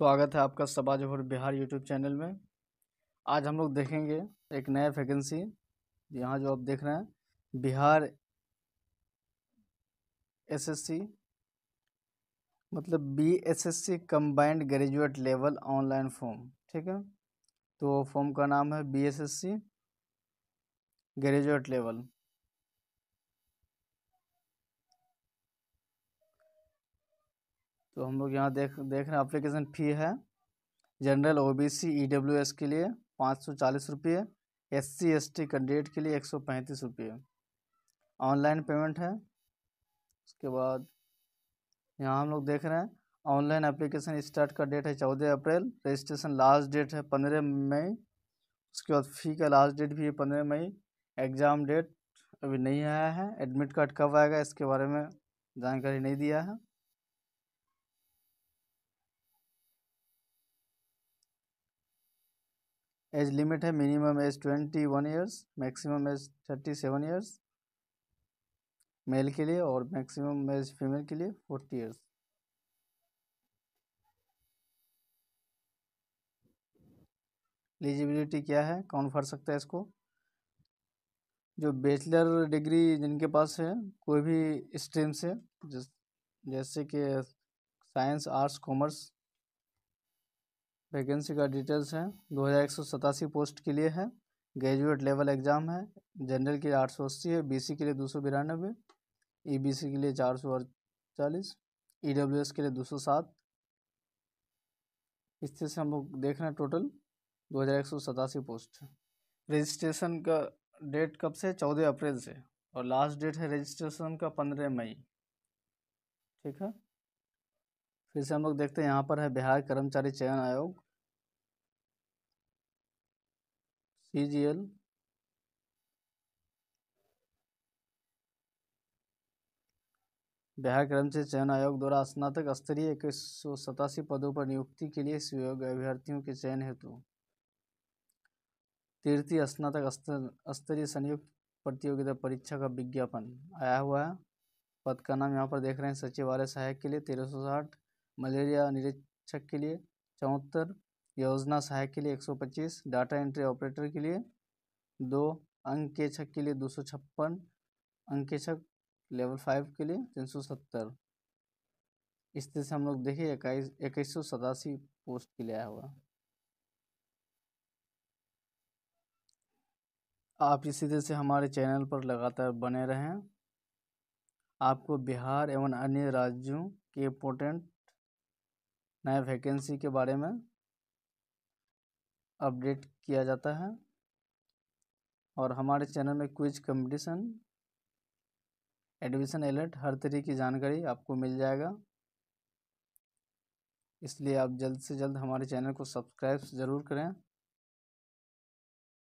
स्वागत है आपका सबाज और बिहार यूट्यूब चैनल में आज हम लोग देखेंगे एक नया वैकेंसी यहाँ जो आप देख रहे हैं बिहार एसएससी मतलब B S S C combined graduate level online form ठीक है तो फॉर्म का नाम है B S S C graduate level तो हम लोग यहाँ देख देख रहे हैं अप्लीकेशन फ़ी है जनरल ओबीसी ईडब्ल्यूएस के लिए पाँच सौ चालीस रुपये एस सी एस कैंडिडेट के लिए एक सौ पैंतीस रुपये ऑनलाइन पेमेंट है उसके बाद यहाँ हम लोग देख रहे हैं ऑनलाइन एप्लीकेशन स्टार्ट का डेट है चौदह अप्रैल रजिस्ट्रेशन लास्ट डेट है पंद्रह मई उसके बाद फ़ी का लास्ट डेट भी है पंद्रह मई एग्ज़ाम डेट अभी नहीं आया है एडमिट कार्ड कब आएगा इसके बारे में जानकारी नहीं दिया है एज लिमिट है minimum age twenty one years maximum age thirty seven years male के लिए और मैक्सिमम एज फीमेल के लिए फोर्टी ईयर्स एलिजिबिलिटी क्या है कौन भर सकता है इसको जो बैचलर डिग्री जिनके पास है कोई भी स्ट्रीम से जैसे कि साइंस आर्ट्स कॉमर्स वैकेंसी का डिटेल्स है दो हज़ार एक सौ सतासी पोस्ट के लिए है ग्रेजुएट लेवल एग्ज़ाम है जनरल के लिए आठ सौ अस्सी है बीसी के लिए दो सौ बिरानबे ई बी सी के लिए चार सौ अड़चालीस ई डब्ल्यू एस के लिए दो सौ सात इस तरह से हम लोग देख रहे हैं टोटल दो हज़ार एक सौ सतासी पोस्ट है रजिस्ट्रेशन का डेट कब से चौदह अप्रैल से और लास्ट डेट है रजिस्ट्रेशन का पंद्रह मई ठीक है फिर से हम लोग देखते हैं यहाँ पर है बिहार कर्मचारी चयन आयोग सी बिहार कर्मचारी चयन आयोग द्वारा स्नातक स्तरीय एक सौ सतासी पदों पर नियुक्ति के लिए सुयोग अभ्यर्थियों के चयन हेतु तृतीय स्नातक स्तरीय संयुक्त प्रतियोगिता परीक्षा का विज्ञापन आया हुआ है पद का नाम यहाँ पर देख रहे हैं सचिवालय सहायक के लिए तेरह सौ साठ मलेरिया निरीक्षक के लिए चौहत्तर योजना सहायक के लिए एक सौ पच्चीस डाटा एंट्री ऑपरेटर के लिए दो अंकेक्षक के लिए दो सौ छप्पन अंकेक्षक लेवल फाइव के लिए तीन सौ सत्तर इस तरह से हम लोग देखें इक्कीस इक्कीस सौ सतासी पोस्ट के लिए आया हुआ आप इसी तरह से हमारे चैनल पर लगातार बने रहें आपको बिहार एवं अन्य राज्यों के इम्पोर्टेंट नए वैकेंसी के बारे में अपडेट किया जाता है और हमारे चैनल में क्विज कंपटीशन एडमिशन अलर्ट हर तरह की जानकारी आपको मिल जाएगा इसलिए आप जल्द से जल्द हमारे चैनल को सब्सक्राइब ज़रूर करें